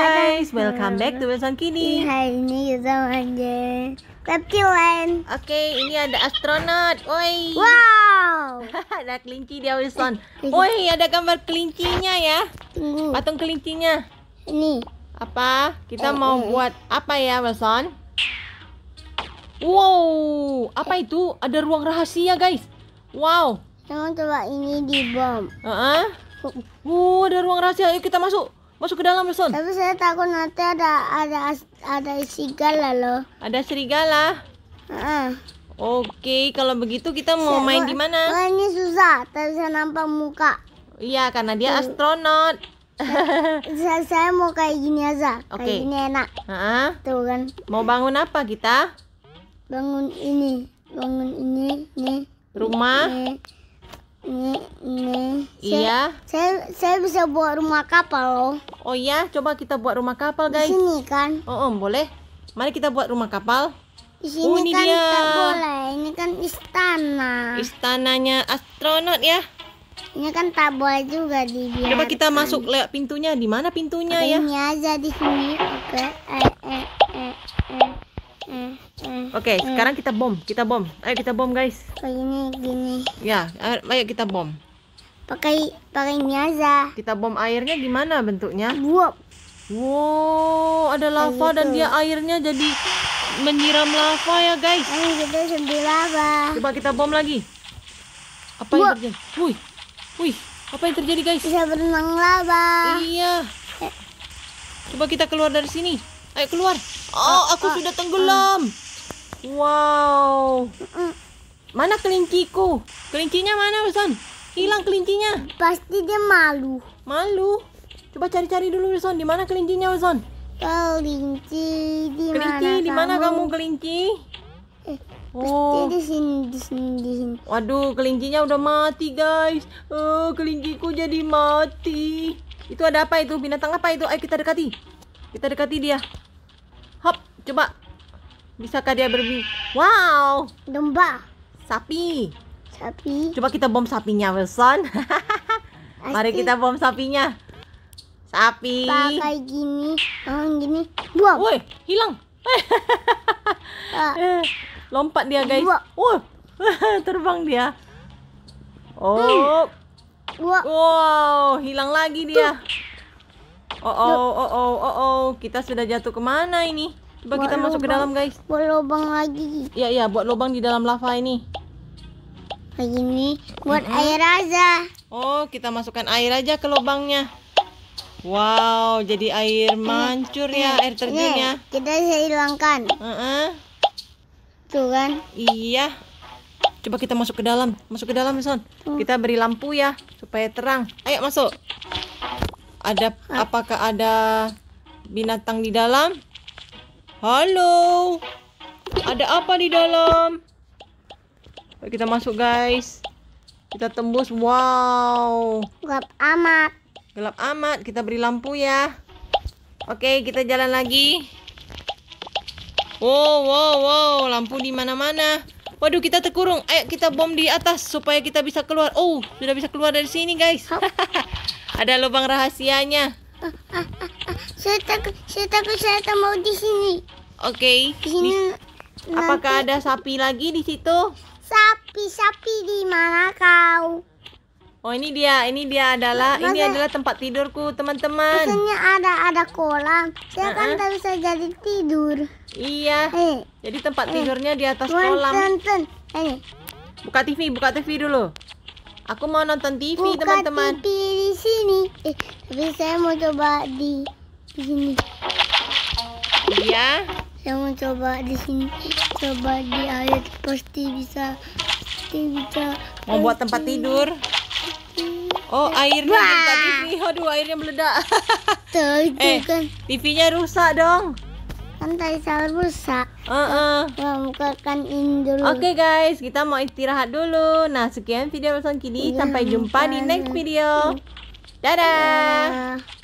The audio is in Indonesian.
guys, welcome back to Wilson Kini. Hai, ini kita Tapi lain. Oke, ini ada astronot. Oi. Wow. ada kelinci dia Wilson. Oi, ada gambar kelincinya ya. Tunggu. Patung kelincinya. Ini. Apa? Kita oh, mau buat apa ya Wilson? Wow, apa itu? Ada ruang rahasia guys. Wow. Jangan coba ini di bom. Uh ada ruang rahasia. Ayo kita masuk. Masuk ke dalam, Rusun. Tapi saya takut nanti ada ada ada serigala loh. Ada serigala? Uh. Oke, kalau begitu kita mau saya, main di mana? Oh, ini susah, tapi saya nampak muka. Iya, karena dia hmm. astronot. saya, saya mau kayak gini aja. Oke. Okay. Kayak gini enak. Uh-huh. Tuh kan. Mau bangun apa kita? Bangun ini, bangun ini, ini. Rumah. Ini ini, ini. Iya. Saya, saya, saya bisa buat rumah kapal loh. Oh iya, coba kita buat rumah kapal guys. Di sini kan. Oh, oh boleh. Mari kita buat rumah kapal. Di sini oh, ini kan dia. boleh. Ini kan istana. Istananya astronot ya. Ini kan tak boleh juga dia Coba kita masuk lewat pintunya. Di mana pintunya Ada ya? Ini aja di sini. Oke. Eh, eh, eh, eh. eh. Mm-hmm. Oke, okay, mm-hmm. sekarang kita bom, kita bom. Ayo kita bom, guys. Ini gini. Ya, ayo kita bom. Pakai pakai ini aja. Kita bom airnya gimana bentuknya? Buap. Wow, ada lava dan gitu. dia airnya jadi menyiram lava ya, guys. Ini kita sambil lava. Coba kita bom lagi. Apa Buap. yang terjadi? Wih. Wih, apa yang terjadi, guys? Bisa berenang lava. Iya. Ya. Coba kita keluar dari sini. Ayo eh, keluar. Oh, ah, aku ah, sudah ah. tenggelam. Wow. Mana kelinciku? Kelincinya mana, Wilson? Hilang kelincinya. Pasti dia malu. Malu. Coba cari-cari dulu, Wilson. Di mana kelincinya, Wilson? Kelinci di mana? Kelinci di mana kamu kelinci? Eh, oh. di sini, di sini, di sini. Waduh, kelincinya udah mati, guys. oh kelinciku jadi mati. Itu ada apa itu? Binatang apa itu? Ayo kita dekati. Kita dekati dia. Coba. Bisakah dia berbi? Wow. Domba. Sapi. Sapi. Coba kita bom sapinya, Wilson. Mari kita bom sapinya. Sapi. Pakai gini, tangan ah, gini. Buang. Woi, hilang. Ah. Eh, lompat dia, guys. Woi. Terbang dia. Oh. Hmm. Wow, hilang lagi dia. Oh oh oh oh oh oh, kita sudah jatuh kemana ini? Coba buat kita lubang, masuk ke dalam guys. Buat lubang lagi. Iya iya, buat lubang di dalam lava ini. Begini. buat mm -hmm. air aja. Oh, kita masukkan air aja ke lubangnya. Wow, jadi air mancur ya, air terjunnya. kita bisa hilangkan. Uh -uh. Tuh kan? Iya. Coba kita masuk ke dalam, masuk ke dalam, Son. Hmm. Kita beri lampu ya, supaya terang. Ayo masuk. Ada ah. apakah ada binatang di dalam? Halo. Ada apa di dalam? Ayo kita masuk guys. Kita tembus. Wow. Gelap amat. Gelap amat. Kita beri lampu ya. Oke, kita jalan lagi. Wow, wow, wow. Lampu di mana-mana. Waduh, kita terkurung. Ayo kita bom di atas supaya kita bisa keluar. Oh, sudah bisa keluar dari sini guys. Ada lubang rahasianya. Ah, ah, ah, saya takut, saya takut, saya tak mau di sini. Oke. Okay. Apakah ada sapi lagi di situ? Sapi, sapi di mana kau? Oh ini dia, ini dia adalah, Masa, ini adalah tempat tidurku teman-teman. Biasanya ada ada kolam, dia uh -uh. kan tak bisa jadi tidur. Iya. Eh. Jadi tempat eh. tidurnya di atas tuan, kolam. Nonton. Eh. Buka TV, buka TV dulu. Aku mau nonton TV teman-teman. Buka teman -teman. TV di sini. Eh, tapi saya mau coba di sini. Iya yang mencoba di sini coba di air pasti bisa pasti bisa mau buat tempat tidur oh airnya tadi, TV aduh airnya meledak Tuh, eh kan. TV-nya rusak dong kan tadi saya rusak. Uh -uh. Bukakan ini dulu. Oke okay, guys, kita mau istirahat dulu. Nah, sekian video bersama Kini. Ya, Sampai jumpa di next video. Iya. Dadah. Dadah.